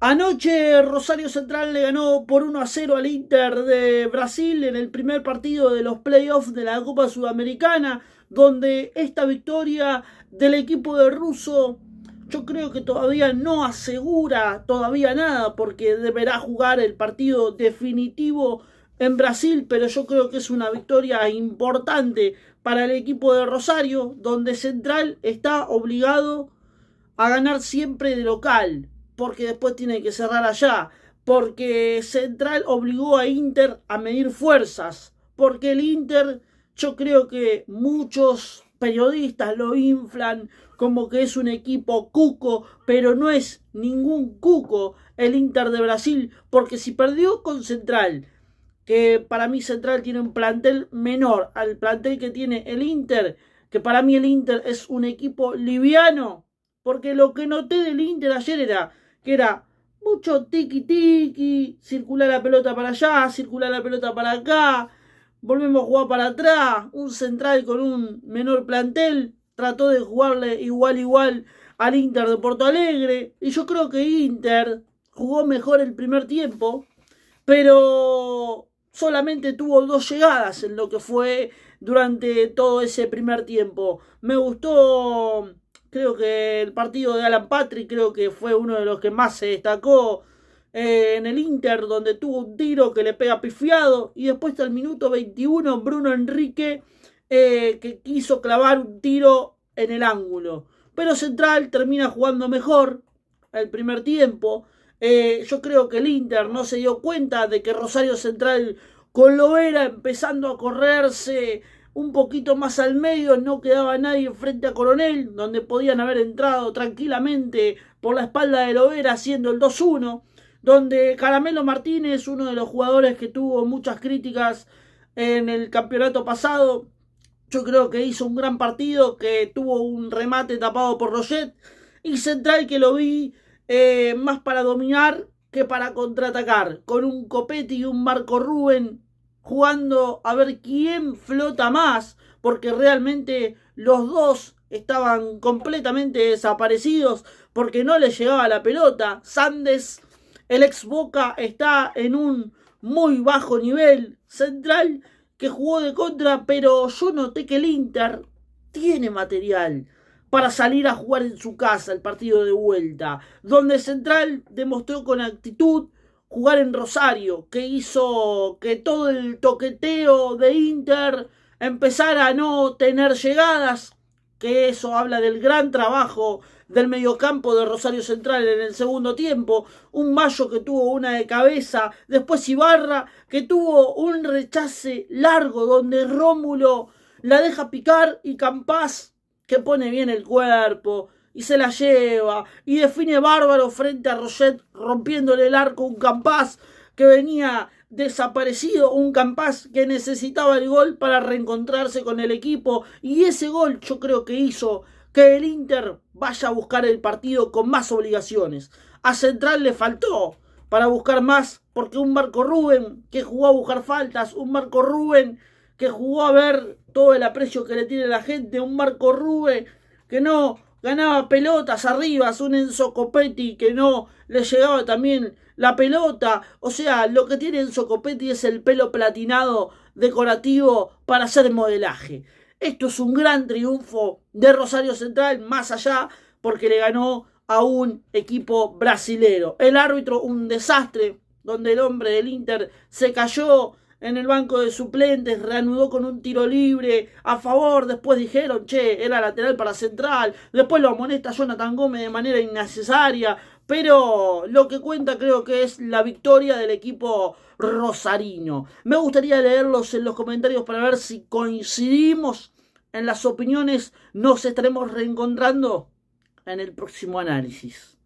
Anoche Rosario Central le ganó por 1 a 0 al Inter de Brasil en el primer partido de los playoffs de la Copa Sudamericana, donde esta victoria del equipo de ruso yo creo que todavía no asegura todavía nada porque deberá jugar el partido definitivo en Brasil, pero yo creo que es una victoria importante para el equipo de Rosario, donde Central está obligado a ganar siempre de local porque después tiene que cerrar allá, porque Central obligó a Inter a medir fuerzas, porque el Inter, yo creo que muchos periodistas lo inflan como que es un equipo cuco, pero no es ningún cuco el Inter de Brasil, porque si perdió con Central, que para mí Central tiene un plantel menor al plantel que tiene el Inter, que para mí el Inter es un equipo liviano, porque lo que noté del Inter ayer era que era mucho tiki tiki, circular la pelota para allá, circular la pelota para acá, volvemos a jugar para atrás, un central con un menor plantel, trató de jugarle igual igual al Inter de Porto Alegre, y yo creo que Inter jugó mejor el primer tiempo, pero solamente tuvo dos llegadas en lo que fue durante todo ese primer tiempo. Me gustó Creo que el partido de Alan Patrick creo que fue uno de los que más se destacó eh, en el Inter, donde tuvo un tiro que le pega pifiado. Y después al minuto 21, Bruno Enrique eh, que quiso clavar un tiro en el ángulo. Pero Central termina jugando mejor el primer tiempo. Eh, yo creo que el Inter no se dio cuenta de que Rosario Central con era empezando a correrse un poquito más al medio no quedaba nadie frente a Coronel, donde podían haber entrado tranquilamente por la espalda de Lovera haciendo el 2-1, donde Caramelo Martínez, uno de los jugadores que tuvo muchas críticas en el campeonato pasado, yo creo que hizo un gran partido, que tuvo un remate tapado por Roget, y Central que lo vi eh, más para dominar que para contraatacar, con un Copetti y un Marco Rubén jugando a ver quién flota más, porque realmente los dos estaban completamente desaparecidos porque no les llegaba la pelota. Sandes, el ex Boca, está en un muy bajo nivel central que jugó de contra, pero yo noté que el Inter tiene material para salir a jugar en su casa el partido de vuelta, donde Central demostró con actitud jugar en Rosario, que hizo que todo el toqueteo de Inter empezara a no tener llegadas, que eso habla del gran trabajo del mediocampo de Rosario Central en el segundo tiempo, un Mayo que tuvo una de cabeza, después Ibarra que tuvo un rechace largo donde Rómulo la deja picar y campaz que pone bien el cuerpo y se la lleva y define bárbaro frente a Roget rompiéndole el arco un campás que venía desaparecido, un campás que necesitaba el gol para reencontrarse con el equipo y ese gol yo creo que hizo que el Inter vaya a buscar el partido con más obligaciones. A Central le faltó para buscar más porque un Marco Rubén que jugó a buscar faltas, un Marco Rubén que jugó a ver todo el aprecio que le tiene la gente, un Marco Rubén que no ganaba pelotas arriba, un Enzo Copetti que no le llegaba también la pelota. O sea, lo que tiene Enzo Copetti es el pelo platinado decorativo para hacer modelaje. Esto es un gran triunfo de Rosario Central, más allá porque le ganó a un equipo brasilero. El árbitro, un desastre, donde el hombre del Inter se cayó, en el banco de suplentes, reanudó con un tiro libre a favor, después dijeron, che, era lateral para central, después lo amonesta Jonathan Gómez de manera innecesaria, pero lo que cuenta creo que es la victoria del equipo rosarino. Me gustaría leerlos en los comentarios para ver si coincidimos en las opiniones, nos estaremos reencontrando en el próximo análisis.